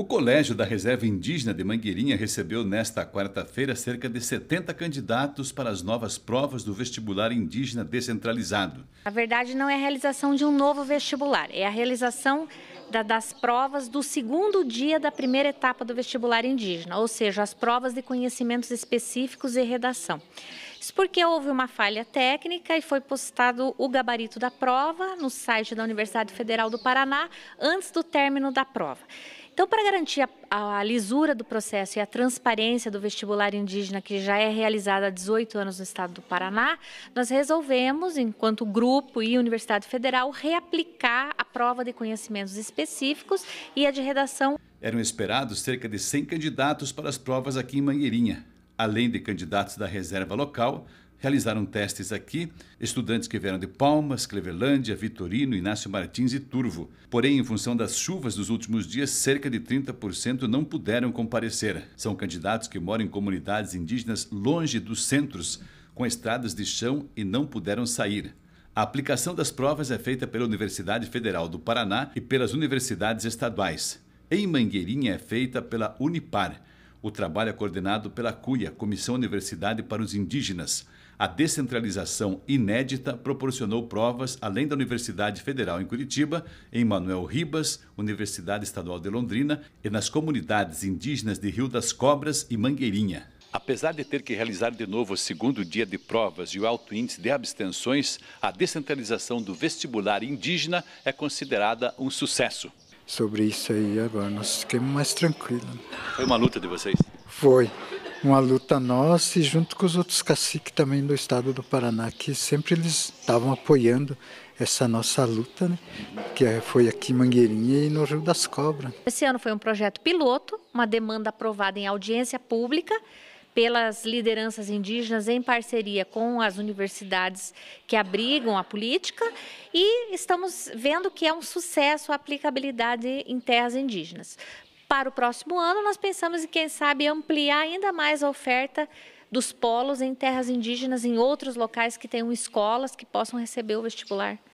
O Colégio da Reserva Indígena de Mangueirinha recebeu nesta quarta-feira cerca de 70 candidatos para as novas provas do vestibular indígena descentralizado. Na verdade, não é a realização de um novo vestibular, é a realização da, das provas do segundo dia da primeira etapa do vestibular indígena, ou seja, as provas de conhecimentos específicos e redação. Isso porque houve uma falha técnica e foi postado o gabarito da prova no site da Universidade Federal do Paraná antes do término da prova. Então, para garantir a, a, a, lisura do processo e a transparência do vestibular indígena, que já é realizado há 18 anos no estado do Paraná, nós resolvemos, enquanto grupo e Universidade Federal, reaplicar a prova de conhecimentos específicos e a de redação. Eram esperados cerca de 100 candidatos para as provas aqui em Mangueirinha. Além de candidatos da reserva local, realizaram testes aqui estudantes que vieram de Palmas, Clevelândia, Vitorino, Inácio Martins e Turvo. Porém, em função das chuvas dos últimos dias, cerca de 30% não puderam comparecer. São candidatos que moram em comunidades indígenas longe dos centros, com estradas de chão e não puderam sair. A aplicação das provas é feita pela Universidade Federal do Paraná e pelas universidades estaduais. Em Mangueirinha é feita pela Unipar o trabalho é coordenado pela CUIA, Comissão Universidade para os Indígenas. A descentralização inédita proporcionou provas além da Universidade Federal em Curitiba, em Manuel Ribas, Universidade Estadual de Londrina e nas comunidades indígenas de Rio das Cobras e Mangueirinha. Apesar de ter que realizar de novo o segundo dia de provas e o alto índice de abstenções, a descentralização do vestibular indígena é considerada um sucesso. Sobre isso aí, agora nós ficamos mais tranquilos. Foi uma luta de vocês? Foi. Uma luta nossa e junto com os outros caciques também do estado do Paraná, que sempre eles estavam apoiando essa nossa luta, né? que é, foi aqui em Mangueirinha e no Rio das Cobras. Esse ano foi um projeto piloto, uma demanda aprovada em audiência pública pelas lideranças indígenas em parceria com as universidades que abrigam a política e estamos vendo que é um sucesso a aplicabilidade em terras indígenas. Para o próximo ano, nós pensamos em, quem sabe, ampliar ainda mais a oferta dos polos em terras indígenas, em outros locais que tenham escolas que possam receber o vestibular.